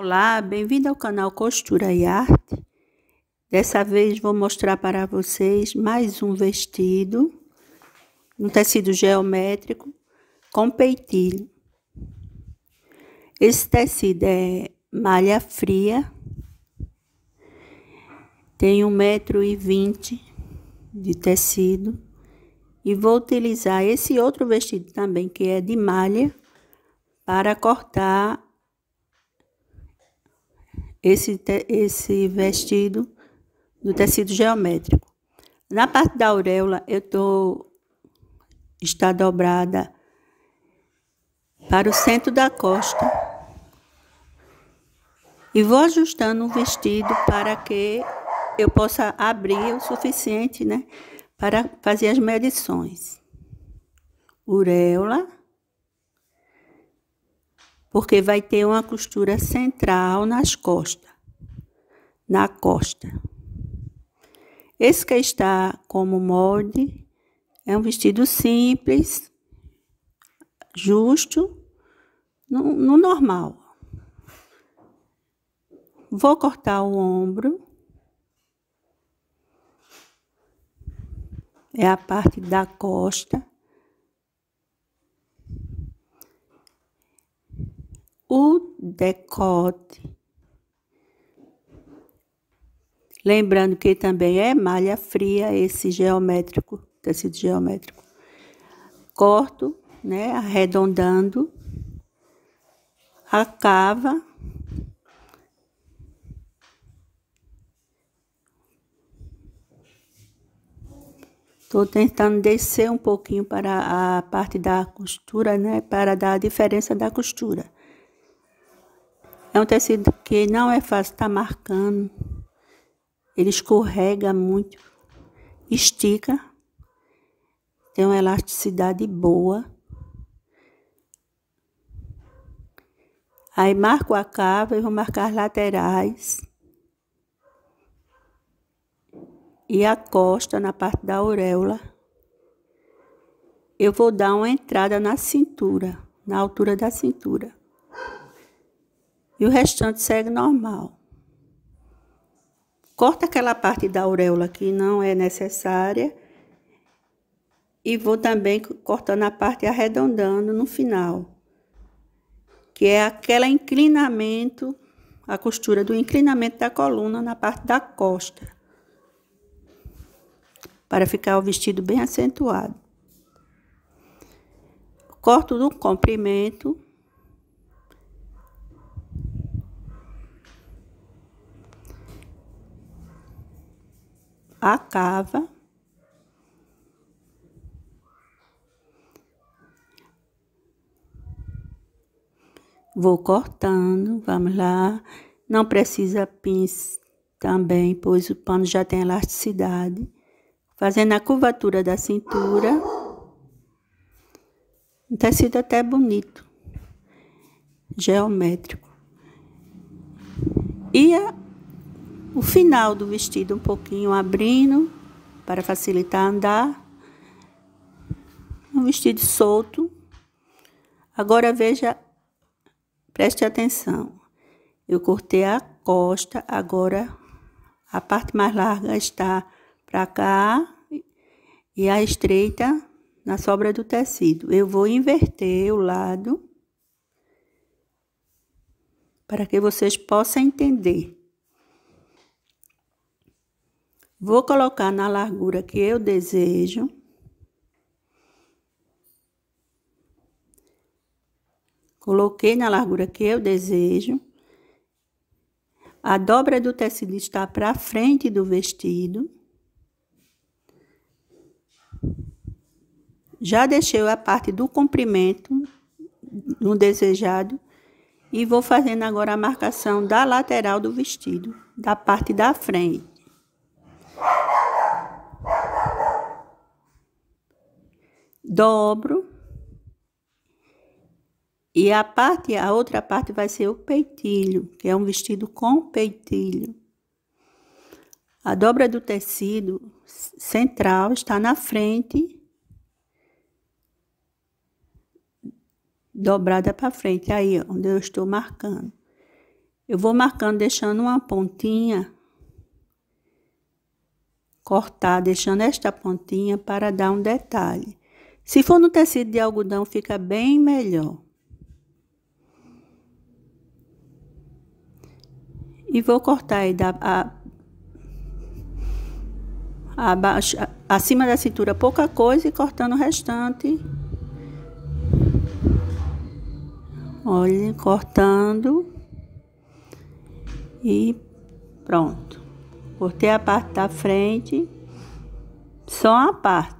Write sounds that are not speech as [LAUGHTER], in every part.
Olá, bem-vindo ao canal Costura e Arte. Dessa vez vou mostrar para vocês mais um vestido um tecido geométrico com peitilho. Esse tecido é malha fria, tem 1,20m de tecido e vou utilizar esse outro vestido também que é de malha para cortar esse, esse vestido do tecido geométrico. Na parte da auréola, eu tô, está dobrada para o centro da costa e vou ajustando o vestido para que eu possa abrir o suficiente, né, para fazer as medições. Uréola porque vai ter uma costura central nas costas, na costa. Esse que está como molde é um vestido simples, justo, no, no normal. Vou cortar o ombro. É a parte da costa. o decote. Lembrando que também é malha fria esse geométrico, tecido geométrico. Corto, né, arredondando a cava. Estou tentando descer um pouquinho para a parte da costura, né, para dar a diferença da costura. É um tecido que não é fácil estar tá marcando. Ele escorrega muito, estica, tem uma elasticidade boa. Aí marco a cava e vou marcar as laterais. E a costa na parte da auréola. Eu vou dar uma entrada na cintura, na altura da cintura e o restante segue normal. Corta aquela parte da auréola que não é necessária e vou também cortando a parte arredondando no final, que é aquele inclinamento, a costura do inclinamento da coluna na parte da costa, para ficar o vestido bem acentuado. Corto do comprimento a cava. Vou cortando, vamos lá. Não precisa pince também, pois o pano já tem elasticidade. Fazendo a curvatura da cintura. Um tecido até bonito, geométrico. E a o final do vestido um pouquinho abrindo para facilitar andar. Um vestido solto. Agora veja, preste atenção. Eu cortei a costa, agora a parte mais larga está para cá e a estreita na sobra do tecido. Eu vou inverter o lado para que vocês possam entender. Vou colocar na largura que eu desejo. Coloquei na largura que eu desejo. A dobra do tecido está para frente do vestido. Já deixei a parte do comprimento no desejado e vou fazendo agora a marcação da lateral do vestido, da parte da frente. dobro. E a parte, a outra parte vai ser o peitilho, que é um vestido com peitilho. A dobra do tecido central está na frente, dobrada para frente, aí onde eu estou marcando. Eu vou marcando, deixando uma pontinha cortar, deixando esta pontinha para dar um detalhe. Se for no tecido de algodão, fica bem melhor. E vou cortar aí da, a, abaixo, acima da cintura pouca coisa e cortando o restante. Olha, cortando. E pronto. Cortei a parte da frente, só a parte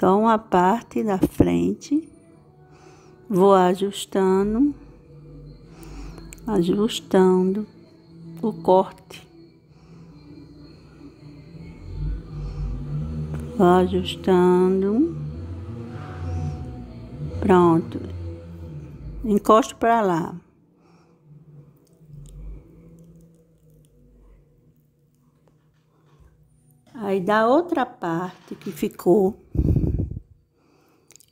só uma parte da frente. Vou ajustando, ajustando o corte. Vou ajustando. Pronto. Encosto para lá. Aí da outra parte que ficou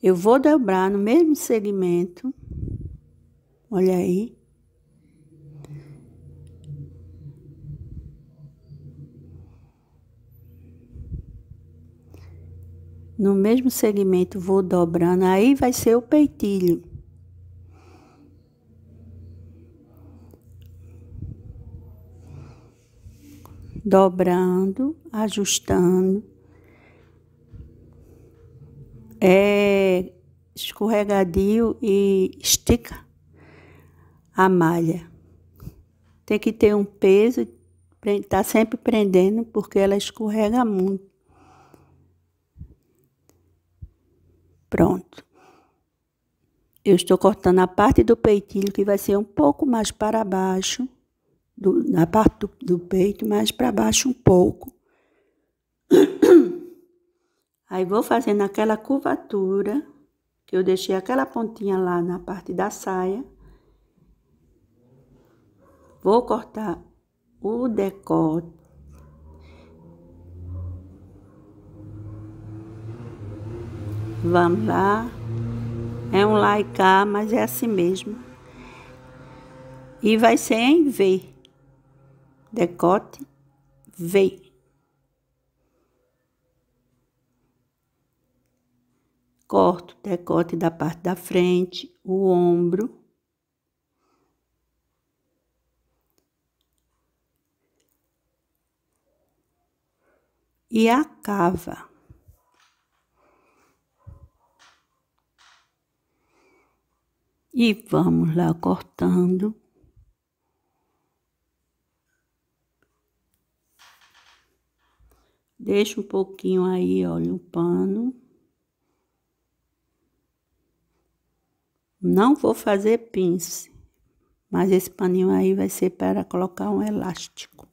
eu vou dobrar no mesmo segmento. Olha aí. No mesmo segmento vou dobrando, aí vai ser o peitilho. Dobrando, ajustando é escorregadio e estica a malha. Tem que ter um peso, tá sempre prendendo porque ela escorrega muito. Pronto. Eu estou cortando a parte do peitilho que vai ser um pouco mais para baixo, do, na parte do, do peito, mais para baixo um pouco. [COUGHS] Aí, vou fazendo aquela curvatura, que eu deixei aquela pontinha lá na parte da saia. Vou cortar o decote. Vamos lá. É um lá mas é assim mesmo. E vai ser em V. Decote, V. corto o decote da parte da frente, o ombro. E a cava. E vamos lá cortando. Deixa um pouquinho aí, olha, o um pano. Não vou fazer pince, mas esse paninho aí vai ser para colocar um elástico.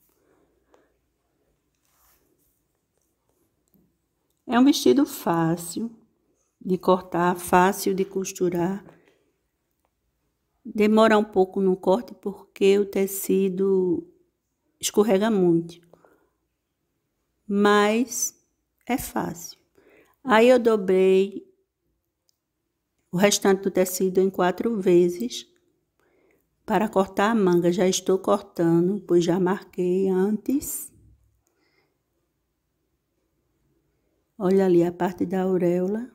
É um vestido fácil de cortar, fácil de costurar. Demora um pouco no corte porque o tecido escorrega muito. Mas é fácil. Aí eu dobrei o restante do tecido em quatro vezes. Para cortar a manga, já estou cortando, pois já marquei antes. Olha ali a parte da auréola.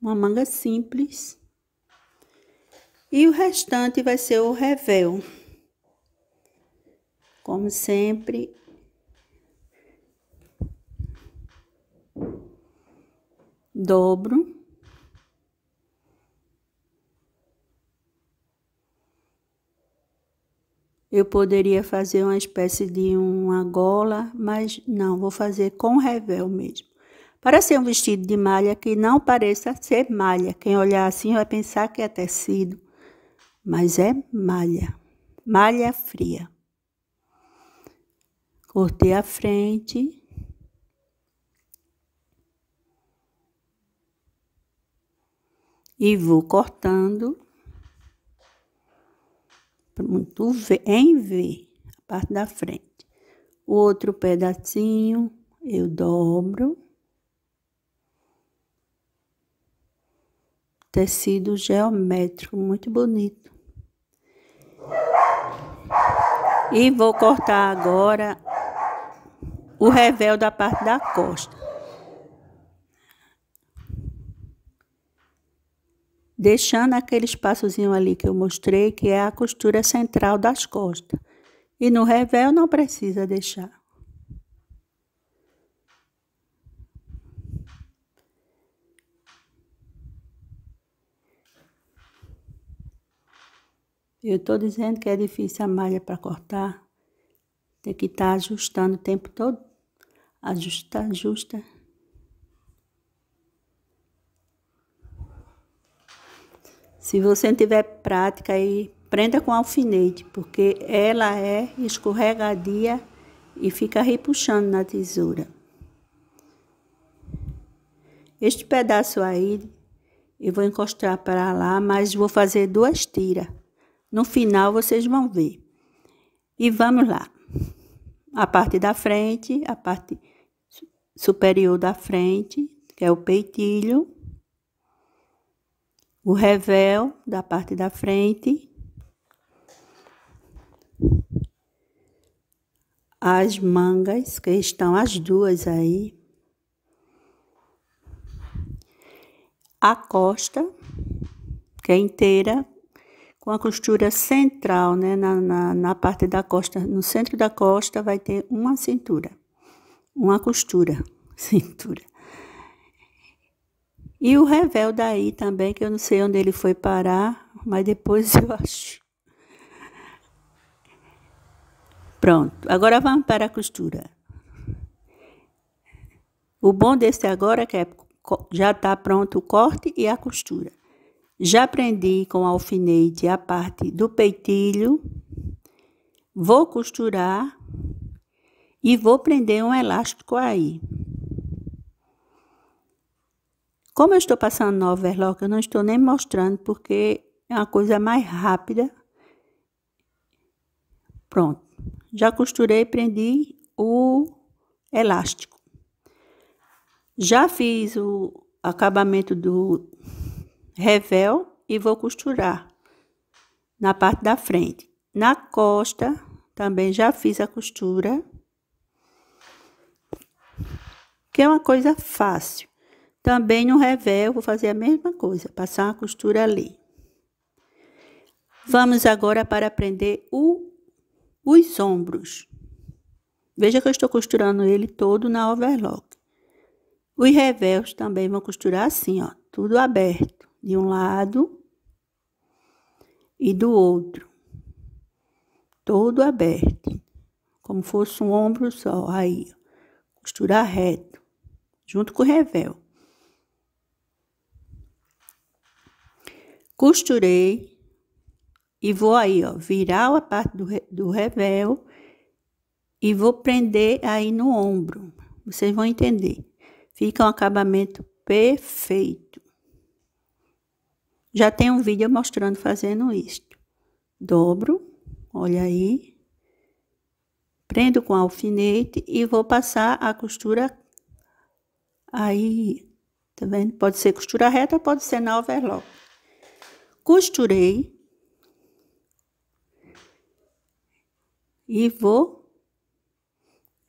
Uma manga simples. E o restante vai ser o revel. Como sempre, dobro. Eu poderia fazer uma espécie de uma gola, mas não, vou fazer com revel mesmo. Para ser um vestido de malha que não pareça ser malha. Quem olhar assim vai pensar que é tecido, mas é malha. Malha fria. Cortei a frente, e vou cortando muito em V, a parte da frente. O outro pedacinho eu dobro. Tecido geométrico, muito bonito. E vou cortar agora o revel da parte da costa. deixando aquele espaçozinho ali que eu mostrei, que é a costura central das costas. E no revel não precisa deixar. Eu estou dizendo que é difícil a malha para cortar. Tem que estar tá ajustando o tempo todo. Ajusta, ajusta. Se você não tiver prática aí, prenda com alfinete, porque ela é escorregadia e fica repuxando na tesoura. Este pedaço aí eu vou encostar para lá, mas vou fazer duas tiras. No final vocês vão ver. E vamos lá. A parte da frente, a parte superior da frente, que é o peitilho o revel da parte da frente, as mangas, que estão as duas aí, a costa, que é inteira, com a costura central, né, na, na, na parte da costa, no centro da costa vai ter uma cintura, uma costura, [LAUGHS] cintura. E o Revel daí também, que eu não sei onde ele foi parar, mas depois [LAUGHS] eu acho. Pronto, agora vamos para a costura. O bom desse agora é que é já está pronto o corte e a costura. Já prendi com alfinete a parte do peitilho. Vou costurar e vou prender um elástico aí. Como eu estou passando no overlock, eu não estou nem mostrando, porque é uma coisa mais rápida. Pronto. Já costurei, prendi o elástico. Já fiz o acabamento do revel e vou costurar na parte da frente. Na costa, também já fiz a costura, que é uma coisa fácil. Também no revés, vou fazer a mesma coisa, passar uma costura ali. Vamos agora para prender o, os ombros. Veja que eu estou costurando ele todo na overlock. Os revés também vão costurar assim, ó, tudo aberto, de um lado e do outro. Todo aberto, como fosse um ombro só, aí, ó, costurar reto, junto com o revel. costurei e vou aí, ó, virar a parte do, do revel e vou prender aí no ombro. Vocês vão entender. Fica um acabamento perfeito. Já tem um vídeo mostrando fazendo isto. Dobro, olha aí. Prendo com alfinete e vou passar a costura aí. Tá vendo? Pode ser costura reta, pode ser na overlock costurei e vou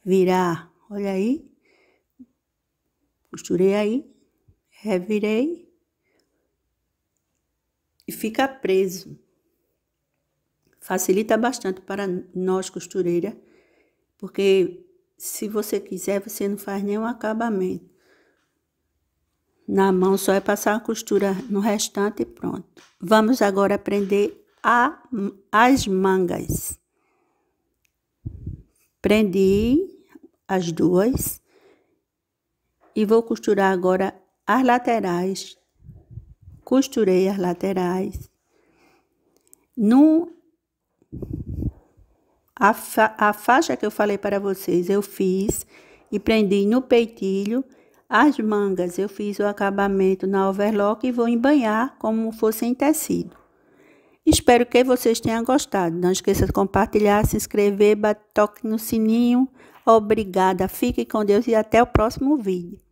virar. Olha aí, costurei aí, revirei e fica preso. Facilita bastante para nós costureira, porque se você quiser, você não faz nenhum acabamento. Na mão só é passar a costura no restante e pronto. Vamos agora prender a, as mangas. Prendi as duas e vou costurar agora as laterais. Costurei as laterais. No, a, fa, a faixa que eu falei para vocês, eu fiz e prendi no peitilho as mangas eu fiz o acabamento na overlock e vou embanhar como fosse em tecido. Espero que vocês tenham gostado. Não esqueça de compartilhar, se inscrever, toque no sininho. Obrigada, fique com Deus e até o próximo vídeo.